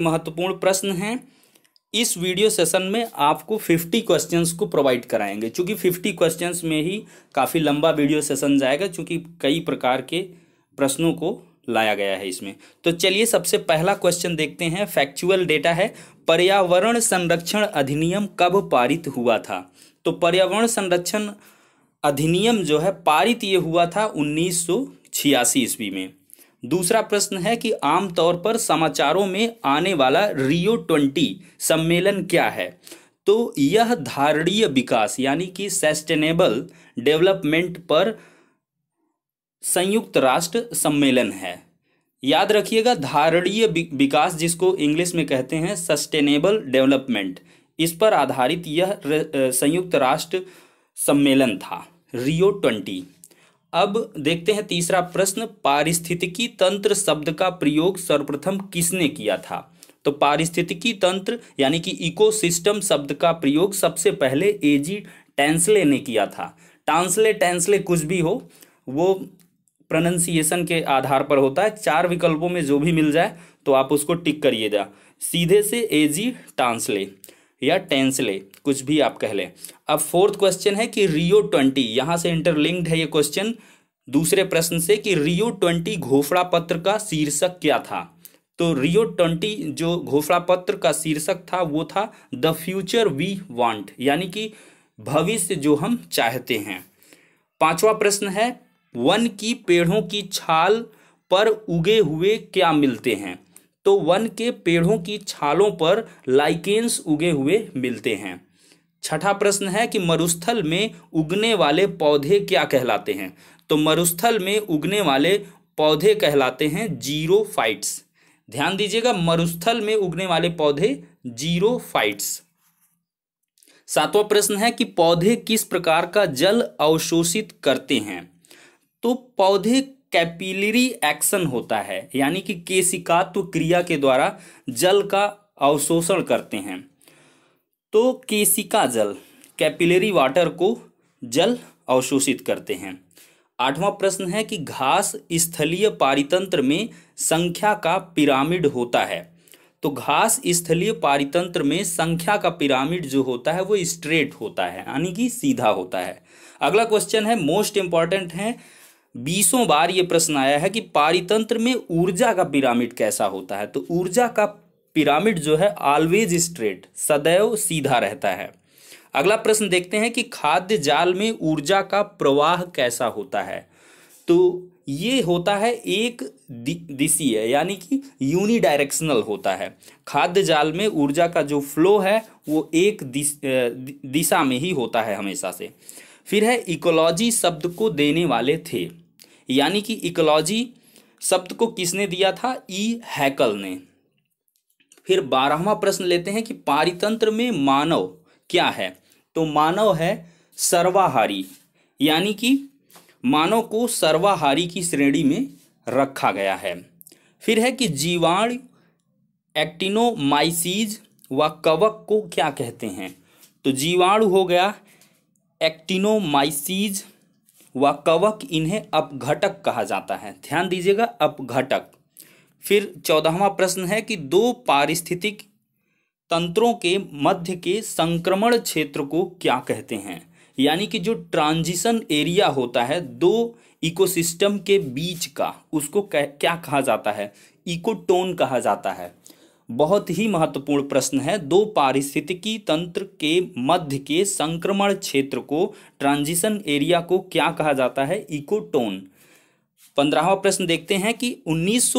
महत्वपूर्ण प्रश्न हैं इस वीडियो सेशन में आपको 50 क्वेश्चंस को प्रोवाइड कराएंगे क्योंकि 50 क्वेश्चंस में ही काफ़ी लंबा वीडियो सेशन जाएगा क्योंकि कई प्रकार के प्रश्नों को लाया गया है इसमें तो चलिए सबसे पहला क्वेश्चन देखते हैं फैक्चुअल डेटा है पर्यावरण संरक्षण अधिनियम कब पारित हुआ था तो पर्यावरण संरक्षण अधिनियम जो है पारित ये हुआ था उन्नीस सौ छियासी ईस्वी में दूसरा प्रश्न है कि आमतौर पर समाचारों में आने वाला रियो ट्वेंटी सम्मेलन क्या है तो यह धारणीय विकास यानी कि सस्टेनेबल डेवलपमेंट पर संयुक्त राष्ट्र सम्मेलन है याद रखिएगा धारणीय विकास जिसको इंग्लिश में कहते हैं सस्टेनेबल डेवलपमेंट इस पर आधारित यह संयुक्त राष्ट्र सम्मेलन था रियो ट्वेंटी अब देखते हैं तीसरा प्रश्न पारिस्थितिकी तंत्र शब्द का प्रयोग सर्वप्रथम किसने किया था तो पारिस्थितिकी तंत्र यानी कि इकोसिस्टम शब्द का प्रयोग सबसे पहले एजी टेंसले ने किया था टांसले टेंसले कुछ भी हो वो प्रोनंसिएशन के आधार पर होता है चार विकल्पों में जो भी मिल जाए तो आप उसको टिक करिएगा सीधे से एजी टांसले या टेंसले कुछ भी आप कह लें अब फोर्थ क्वेश्चन है कि रियो ट्वेंटी यहाँ से इंटरलिंक्ड है ये क्वेश्चन दूसरे प्रश्न से कि रियो ट्वेंटी घोषणा पत्र का शीर्षक क्या था तो रियो ट्वेंटी जो घोषणा पत्र का शीर्षक था वो था द फ्यूचर वी वांट यानी कि भविष्य जो हम चाहते हैं पांचवा प्रश्न है वन की पेड़ों की छाल पर उगे हुए क्या मिलते हैं तो वन के पेड़ों की छालों पर लाइकेंस उगे हुए मिलते हैं छठा प्रश्न है कि मरुस्थल में उगने वाले पौधे क्या कहलाते हैं तो मरुस्थल में उगने वाले पौधे कहलाते हैं जीरो फाइट्स ध्यान दीजिएगा मरुस्थल में उगने वाले पौधे जीरो फाइट्स सातवां प्रश्न है कि पौधे किस प्रकार का जल अवशोषित करते हैं तो पौधे कैपिलरी एक्शन होता है यानी कि केशिकात्व क्रिया के द्वारा जल का अवशोषण करते हैं तो केसिका जल कैपिलरी वाटर को जल अवशोषित करते हैं आठवां प्रश्न है कि घास स्थलीय पारितंत्र में संख्या का पिरामिड होता है तो घास स्थलीय पारितंत्र में संख्या का पिरामिड जो होता है वो स्ट्रेट होता है यानी कि सीधा होता है अगला क्वेश्चन है मोस्ट इंपॉर्टेंट है बीसों बार ये प्रश्न आया है कि पारितंत्र में ऊर्जा का पिरामिड कैसा होता है तो ऊर्जा का पिरामिड जो है ऑलवेज स्ट्रेट सदैव सीधा रहता है अगला प्रश्न देखते हैं कि खाद्य जाल में ऊर्जा का प्रवाह कैसा होता है तो ये होता है एक दिशीय यानी कि यूनिडायरेक्शनल होता है खाद्य जाल में ऊर्जा का जो फ्लो है वो एक दिशा में ही होता है हमेशा से फिर है इकोलॉजी शब्द को देने वाले थे यानी कि इकोलॉजी शब्द को किसने दिया था ई e. हैकल ने फिर बारहवा प्रश्न लेते हैं कि पारितंत्र में मानव क्या है तो मानव है सर्वाहारी यानी कि मानव को सर्वाहारी की श्रेणी में रखा गया है फिर है कि जीवाणु एक्टिनोमाइसीज व कवक को क्या कहते हैं तो जीवाणु हो गया एक्टिनोमाइसीज व कवक इन्हें अपघटक कहा जाता है ध्यान दीजिएगा अपघटक फिर चौदहवा प्रश्न है कि दो पारिस्थितिक तंत्रों के मध्य के संक्रमण क्षेत्र को क्या कहते हैं यानी कि जो ट्रांजिशन एरिया होता है दो इकोसिस्टम के बीच का उसको क्या कहा जाता है इकोटोन कहा जाता है बहुत ही महत्वपूर्ण प्रश्न है दो पारिस्थितिकी तंत्र के मध्य के संक्रमण क्षेत्र को ट्रांजिशन एरिया को क्या कहा जाता है इकोटोन पंद्रहवा प्रश्न देखते हैं कि उन्नीस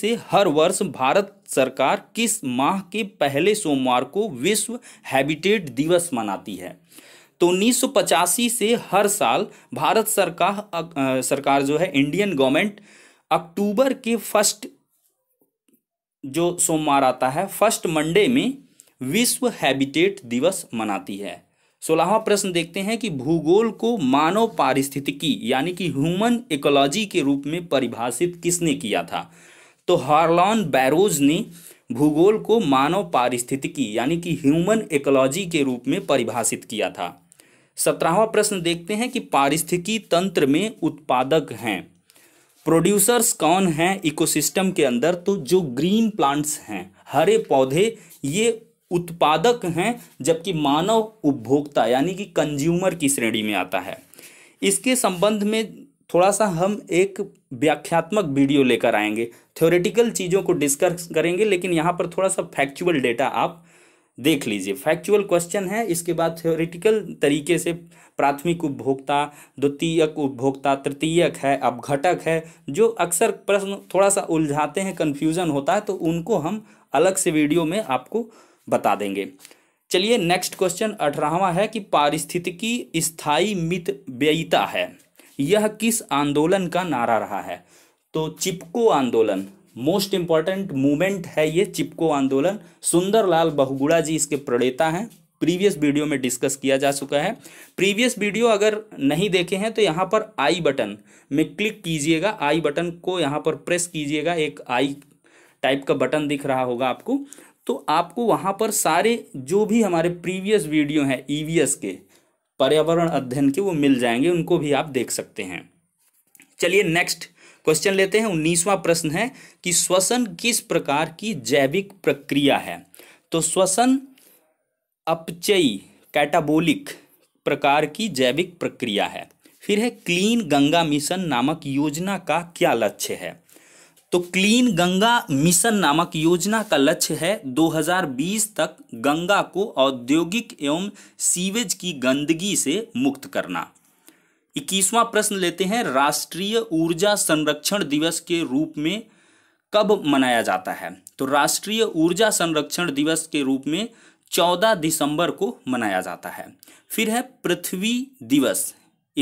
से हर वर्ष भारत सरकार किस माह के पहले सोमवार को विश्व हैबिटेट दिवस मनाती है तो उन्नीस से हर साल भारत सरकार सरकार जो है इंडियन गवर्नमेंट अक्टूबर के फर्स्ट जो सोमवार आता है फर्स्ट मंडे में विश्व हैबिटेट दिवस मनाती है सोलहवा प्रश्न देखते हैं कि भूगोल को मानव पारिस्थितिकी यानी कि ह्यूमन इकोलॉजी के रूप में परिभाषित किसने किया था तो हार्लॉन बैरोज ने भूगोल को मानव पारिस्थितिकी यानी कि ह्यूमन इकोलॉजी के रूप में परिभाषित किया था सत्रहवा प्रश्न देखते हैं कि पारिस्थितिकी तंत्र में उत्पादक हैं प्रोड्यूसर्स कौन हैं इकोसिस्टम के अंदर तो जो ग्रीन प्लांट्स हैं हरे पौधे ये उत्पादक हैं जबकि मानव उपभोक्ता यानी कि कंज्यूमर की श्रेणी में आता है इसके संबंध में थोड़ा सा हम एक व्याख्यात्मक वीडियो लेकर आएंगे थ्योरेटिकल चीज़ों को डिस्कस करेंगे लेकिन यहाँ पर थोड़ा सा फैक्चुअल डेटा आप देख लीजिए फैक्चुअल क्वेश्चन है इसके बाद थ्योरेटिकल तरीके से प्राथमिक उपभोक्ता द्वितीयक उपभोक्ता तृतीयक है अपघटक है जो अक्सर प्रश्न थोड़ा सा उलझाते हैं कन्फ्यूज़न होता है तो उनको हम अलग से वीडियो में आपको बता देंगे चलिए नेक्स्ट क्वेश्चन अठारहवा है कि पारिस्थितिकी स्थायी मित व्ययिता है यह किस आंदोलन का नारा रहा है तो चिपको आंदोलन मोस्ट इंपॉर्टेंट मूवमेंट है ये चिपको आंदोलन सुंदरलाल बहुगुड़ा जी इसके प्रणेता हैं प्रीवियस वीडियो में डिस्कस किया जा चुका है प्रीवियस वीडियो अगर नहीं देखे हैं तो यहाँ पर आई बटन में क्लिक कीजिएगा आई बटन को यहाँ पर प्रेस कीजिएगा एक आई टाइप का बटन दिख रहा होगा आपको तो आपको वहाँ पर सारे जो भी हमारे प्रीवियस वीडियो हैं ईवीएस e के पर्यावरण अध्ययन के वो मिल जाएंगे उनको भी आप देख सकते हैं चलिए नेक्स्ट क्वेश्चन लेते हैं उन्नीसवां प्रश्न है कि श्वसन किस प्रकार की जैविक प्रक्रिया है तो श्वसन अपचयी कैटाबोलिक प्रकार की जैविक प्रक्रिया है फिर है क्लीन गंगा मिशन नामक योजना का क्या लक्ष्य है तो क्लीन गंगा मिशन नामक योजना का लक्ष्य है 2020 तक गंगा को औद्योगिक एवं सीवेज की गंदगी से मुक्त करना इक्कीसवां प्रश्न लेते हैं राष्ट्रीय ऊर्जा संरक्षण दिवस के रूप में कब मनाया जाता है तो राष्ट्रीय ऊर्जा संरक्षण दिवस के रूप में 14 दिसंबर को मनाया जाता है फिर है पृथ्वी दिवस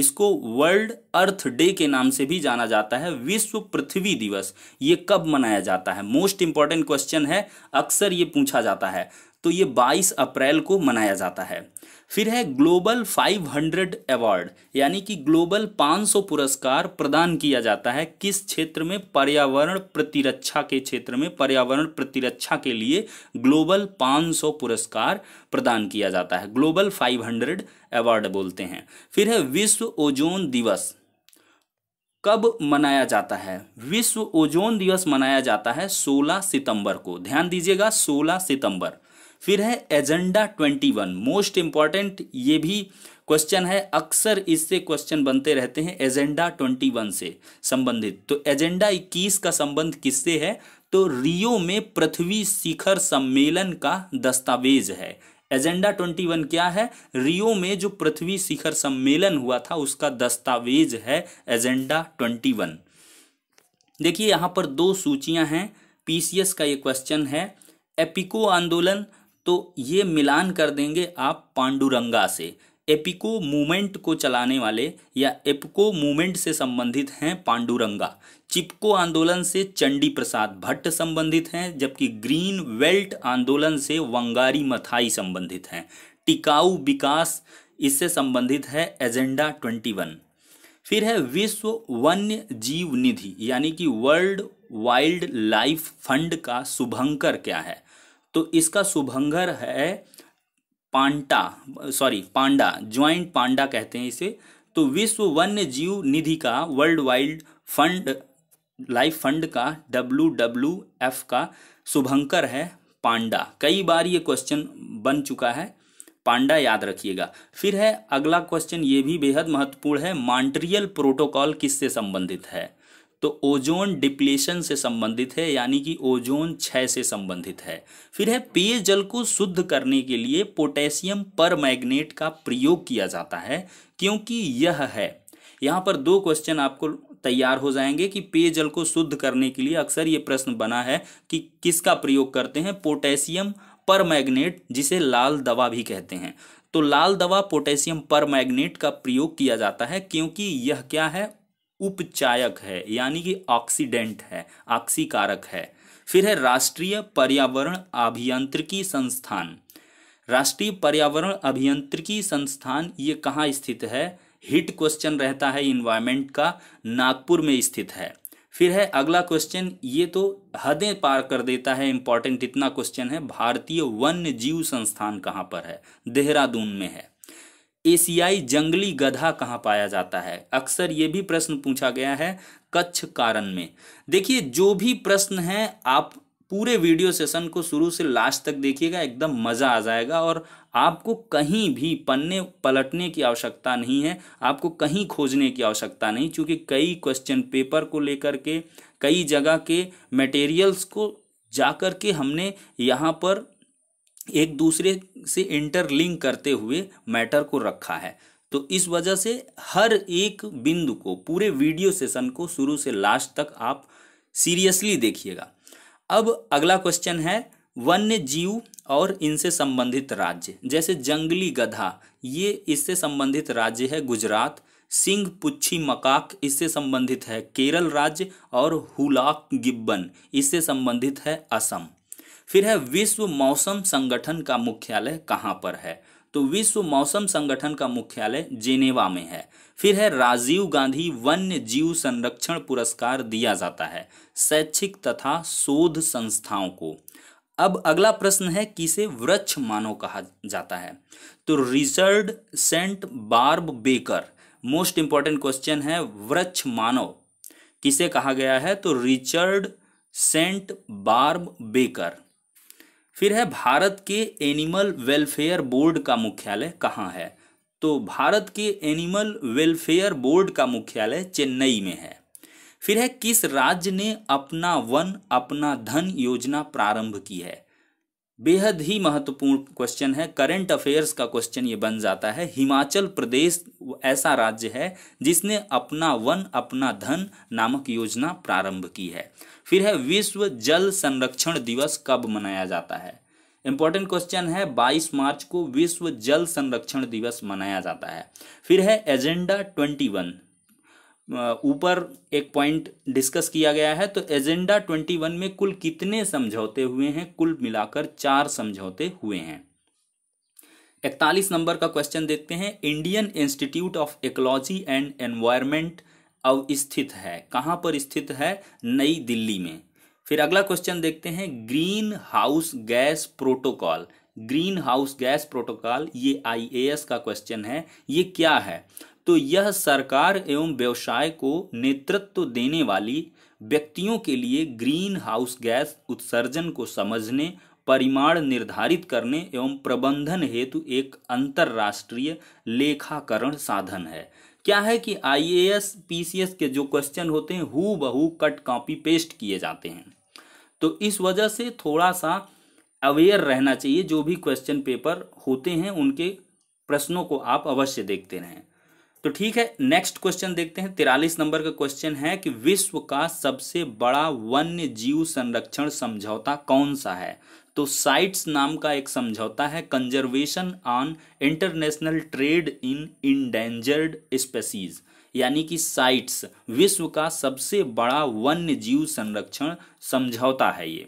इसको वर्ल्ड अर्थ डे के नाम से भी जाना जाता है विश्व पृथ्वी दिवस ये कब मनाया जाता है मोस्ट इंपॉर्टेंट क्वेश्चन है अक्सर ये पूछा जाता है तो ये 22 अप्रैल को मनाया जाता है फिर है ग्लोबल 500 अवार्ड यानी कि ग्लोबल 500 पुरस्कार प्रदान किया जाता है किस क्षेत्र में पर्यावरण प्रतिरक्षा के क्षेत्र में पर्यावरण प्रतिरक्षा के लिए ग्लोबल 500 पुरस्कार प्रदान किया जाता है ग्लोबल 500 अवार्ड बोलते हैं फिर है विश्व ओजोन दिवस कब मनाया जाता है विश्व ओजोन दिवस मनाया जाता है 16 सितंबर को ध्यान दीजिएगा 16 सितंबर फिर है agenda twenty one most important ये भी क्वेश्चन है अक्सर इससे क्वेश्चन बनते रहते हैं एजेंडा ट्वेंटी वन से संबंधित तो एजेंडा इक्कीस का संबंध किससे है तो रियो में पृथ्वी शिखर सम्मेलन का दस्तावेज है एजेंडा ट्वेंटी वन क्या है रियो में जो पृथ्वी शिखर सम्मेलन हुआ था उसका दस्तावेज है एजेंडा ट्वेंटी वन देखिए यहाँ पर दो सूचियां हैं पीसीएस का ये क्वेश्चन है एपिको आंदोलन तो ये मिलान कर देंगे आप पांडुरंगा से एपिको मूवमेंट को चलाने वाले या एपिको मूवमेंट से संबंधित हैं पांडुरंगा चिपको आंदोलन से चंडी प्रसाद भट्ट संबंधित हैं जबकि ग्रीन वेल्ट आंदोलन से वंगारी मथाई संबंधित हैं टिकाऊ विकास इससे संबंधित है एजेंडा ट्वेंटी वन फिर है विश्व वन्य जीव निधि यानी कि वर्ल्ड वाइल्ड लाइफ फंड का शुभंकर क्या है तो इसका शुभंगर है पांडा सॉरी पांडा ज्वाइंट पांडा कहते हैं इसे तो विश्व वन्य जीव निधि का world wild fund life fund का डब्ल्यू डब्ल्यू एफ का शुभंकर है पांडा कई बार ये क्वेश्चन बन चुका है पांडा याद रखिएगा फिर है अगला क्वेश्चन ये भी बेहद महत्वपूर्ण है मॉन्ट्रियल प्रोटोकॉल किससे संबंधित है तो ओजोन डिप्लेशन से संबंधित है यानी कि ओजोन क्षय से संबंधित है फिर है पेय जल को शुद्ध करने के लिए पोटेशियम पर मैग्नेट का प्रयोग किया जाता है क्योंकि यह है यहाँ पर दो क्वेश्चन आपको तैयार हो जाएंगे कि पेयजल को शुद्ध करने के लिए अक्सर ये प्रश्न बना है कि किसका प्रयोग करते हैं पोटेशियम पर मैग्नेट जिसे लाल दवा भी कहते हैं तो लाल दवा पोटेशियम पर मैग्नेट का प्रयोग किया जाता है क्योंकि यह क्या है उपचायक है यानी कि ऑक्सीडेंट है ऑक्सीकारक है फिर है राष्ट्रीय पर्यावरण अभियंत्रिकी संस्थान राष्ट्रीय पर्यावरण अभियंत्रिकी संस्थान ये कहाँ स्थित है हिट क्वेश्चन रहता है इन्वायरमेंट का नागपुर में स्थित है फिर है अगला क्वेश्चन ये तो हदें पार कर देता है इंपॉर्टेंट इतना क्वेश्चन है भारतीय वन्य जीव संस्थान कहाँ पर है देहरादून में है एशियाई जंगली गधा कहाँ पाया जाता है अक्सर ये भी प्रश्न पूछा गया है कच्छ कारण में देखिए जो भी प्रश्न है आप पूरे वीडियो सेशन को शुरू से लास्ट तक देखिएगा एकदम मज़ा आ जाएगा और आपको कहीं भी पन्ने पलटने की आवश्यकता नहीं है आपको कहीं खोजने की आवश्यकता नहीं क्योंकि कई क्वेश्चन पेपर को लेकर के कई जगह के मटेरियल्स को जाकर के हमने यहाँ पर एक दूसरे से इंटरलिंक करते हुए मैटर को रखा है तो इस वजह से हर एक बिंदु को पूरे वीडियो सेशन को शुरू से लास्ट तक आप सीरियसली देखिएगा अब अगला क्वेश्चन है वन्य जीव और इनसे संबंधित राज्य जैसे जंगली गधा ये इससे संबंधित राज्य है गुजरात सिंह पुच्छी मकाक इससे संबंधित है केरल राज्य और हुलाक गिब्बन इससे संबंधित है असम फिर है विश्व मौसम संगठन का मुख्यालय कहाँ पर है तो विश्व मौसम संगठन का मुख्यालय जेनेवा में है फिर है राजीव गांधी वन्य जीव संरक्षण पुरस्कार दिया जाता है शैक्षिक तथा शोध संस्थाओं को अब अगला प्रश्न है किसे वृक्ष मानव कहा जाता है तो Richard Saint Barbe Baker most important question है वृक्ष मानव किसे कहा गया है तो रिचर्ड सेंट बार्ब बेकर फिर है भारत के एनिमल वेलफेयर बोर्ड का मुख्यालय कहाँ है तो भारत के एनिमल वेलफेयर बोर्ड का मुख्यालय चेन्नई में है फिर है किस राज्य ने अपना वन अपना धन योजना प्रारंभ की है बेहद ही महत्वपूर्ण क्वेश्चन है करंट अफेयर्स का क्वेश्चन ये बन जाता है हिमाचल प्रदेश ऐसा राज्य है जिसने अपना वन अपना धन नामक योजना प्रारंभ की है फिर है विश्व जल संरक्षण दिवस कब मनाया जाता है इंपॉर्टेंट क्वेश्चन है 22 मार्च को विश्व जल संरक्षण दिवस मनाया जाता है फिर है एजेंडा 21 ऊपर एक पॉइंट डिस्कस किया गया है तो एजेंडा ट्वेंटी वन में कुल कितने समझौते हुए हैं कुल मिलाकर चार समझौते हुए हैं इकतालीस नंबर का क्वेश्चन देखते हैं Indian Institute of Ecology and Environment स्थित है कहाँ पर स्थित है नई दिल्ली में फिर अगला क्वेश्चन देखते हैं greenhouse gas protocol greenhouse gas protocol ये आईएएस का क्वेश्चन है ये क्या है तो यह सरकार एवं व्यवसाय को नेतृत्व देने वाली व्यक्तियों के लिए ग्रीन हाउस गैस उत्सर्जन को समझने परिमाण निर्धारित करने एवं प्रबंधन हेतु एक अंतर्राष्ट्रीय लेखाकरण साधन है क्या है कि आईएएस पीसीएस के जो क्वेश्चन होते हैं हु बहू कट कॉपी पेस्ट किए जाते हैं तो इस वजह से थोड़ा सा अवेयर रहना चाहिए जो भी क्वेश्चन पेपर होते हैं उनके प्रश्नों को आप अवश्य देखते रहें तो ठीक है नेक्स्ट क्वेश्चन देखते हैं तिरालीस नंबर का क्वेश्चन है कि विश्व का सबसे बड़ा वन्य जीव संरक्षण समझौता कौन सा है तो साइट्स नाम का एक समझौता है conservation on international trade in endangered species यानी कि साइट्स विश्व का सबसे बड़ा वन्य जीव संरक्षण समझौता है ये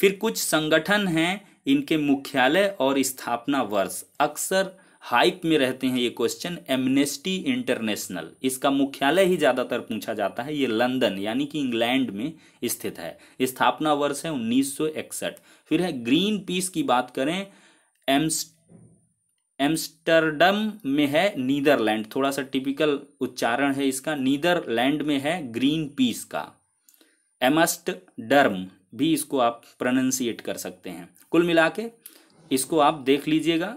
फिर कुछ संगठन हैं इनके मुख्यालय और स्थापना वर्ष अक्सर हाइप में रहते हैं ये क्वेश्चन एमनेस्टी इंटरनेशनल इसका मुख्यालय ही ज़्यादातर पूछा जाता है ये लंदन यानी कि इंग्लैंड में स्थित है स्थापना वर्ष है उन्नीस फिर है ग्रीन पीस की बात करें एम्स एम्स्टरडम में है नीदरलैंड थोड़ा सा टिपिकल उच्चारण है इसका नीदरलैंड में है ग्रीन पीस का एमस्टडर्म भी इसको आप प्रोनंसिएट कर सकते हैं कुल मिला के इसको आप देख लीजिएगा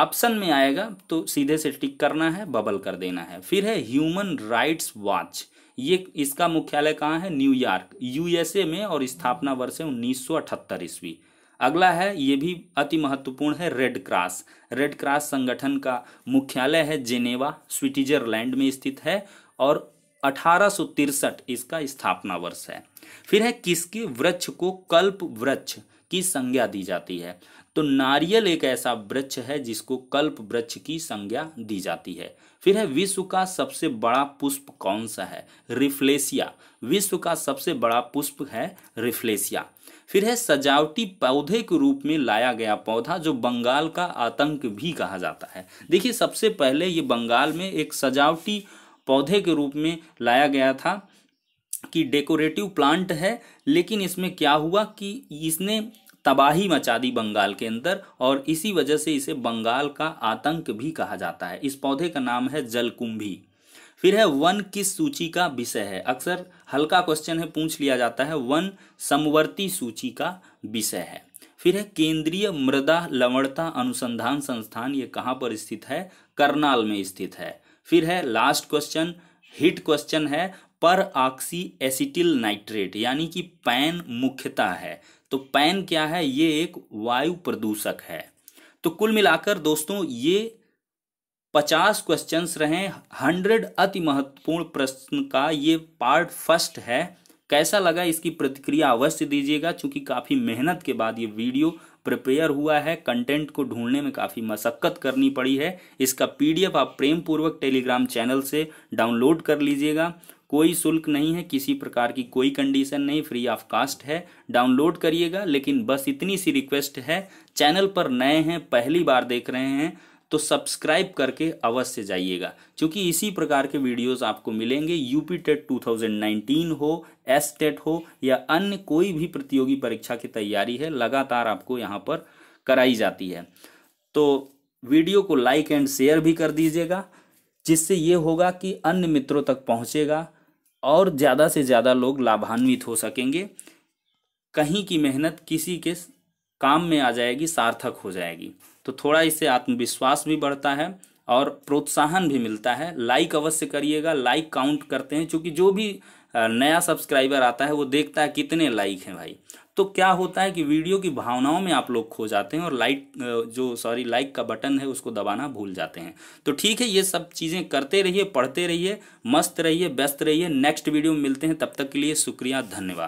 ऑप्शन में आएगा तो सीधे से टिक करना है बबल कर देना है फिर है ह्यूमन राइट्स वॉच ये इसका मुख्यालय कहाँ है न्यूयॉर्क यूएसए में और स्थापना वर्ष है उन्नीस ईस्वी अगला है ये भी अति महत्वपूर्ण है रेड क्रॉस रेड क्रॉस संगठन का मुख्यालय है जेनेवा स्विट्जरलैंड में स्थित है और अठारह इसका स्थापना वर्ष है फिर है किसके वृक्ष को कल्प वृक्ष की संज्ञा दी जाती है तो नारियल एक ऐसा वृक्ष है जिसको कल्प वृक्ष की संज्ञा दी जाती है फिर है विश्व का सबसे बड़ा पुष्प कौन सा है रिफ्लेसिया विश्व का सबसे बड़ा पुष्प है रिफ्लेसिया फिर है सजावटी पौधे के रूप में लाया गया पौधा जो बंगाल का आतंक भी कहा जाता है देखिए सबसे पहले ये बंगाल में एक सजावटी पौधे के रूप में लाया गया था कि डेकोरेटिव प्लांट है लेकिन इसमें क्या हुआ कि इसने तबाही मचा दी बंगाल के अंदर और इसी वजह से इसे बंगाल का आतंक भी कहा जाता है इस पौधे का नाम है जलकुंभी फिर है वन किस सूची का विषय है अक्सर हल्का क्वेश्चन है पूछ लिया जाता है वन समवर्ती सूची का विषय है फिर है केंद्रीय मृदा लवणता अनुसंधान संस्थान ये कहाँ पर स्थित है करनाल में स्थित है फिर है लास्ट क्वेश्चन हिट क्वेश्चन है पर ऑक्सी एसिटिल नाइट्रेट यानी कि पैन मुख्यता है तो पैन क्या है ये एक वायु प्रदूषक है तो कुल मिलाकर दोस्तों ये पचास क्वेश्चंस रहे हंड्रेड अति महत्वपूर्ण प्रश्न का ये पार्ट फर्स्ट है कैसा लगा इसकी प्रतिक्रिया अवश्य दीजिएगा क्योंकि काफ़ी मेहनत के बाद ये वीडियो प्रिपेयर हुआ है कंटेंट को ढूंढने में काफ़ी मशक्क़त करनी पड़ी है इसका पीडीएफ आप प्रेम पूर्वक टेलीग्राम चैनल से डाउनलोड कर लीजिएगा कोई शुल्क नहीं है किसी प्रकार की कोई कंडीशन नहीं फ्री ऑफ कास्ट है डाउनलोड करिएगा लेकिन बस इतनी सी रिक्वेस्ट है चैनल पर नए हैं पहली बार देख रहे हैं तो सब्सक्राइब करके अवश्य जाइएगा क्योंकि इसी प्रकार के वीडियोस आपको मिलेंगे यूपी टेट टू हो एस टेट हो या अन्य कोई भी प्रतियोगी परीक्षा की तैयारी है लगातार आपको यहाँ पर कराई जाती है तो वीडियो को लाइक एंड शेयर भी कर दीजिएगा जिससे ये होगा कि अन्य मित्रों तक पहुँचेगा और ज़्यादा से ज़्यादा लोग लाभान्वित हो सकेंगे कहीं की मेहनत किसी के काम में आ जाएगी सार्थक हो जाएगी तो थोड़ा इससे आत्मविश्वास भी बढ़ता है और प्रोत्साहन भी मिलता है लाइक अवश्य करिएगा लाइक काउंट करते हैं क्योंकि जो भी नया सब्सक्राइबर आता है वो देखता है कितने लाइक हैं भाई तो क्या होता है कि वीडियो की भावनाओं में आप लोग खो जाते हैं और लाइक जो सॉरी लाइक का बटन है उसको दबाना भूल जाते हैं तो ठीक है ये सब चीज़ें करते रहिए पढ़ते रहिए मस्त रहिए व्यस्त रहिए नेक्स्ट वीडियो में मिलते हैं तब तक के लिए शुक्रिया धन्यवाद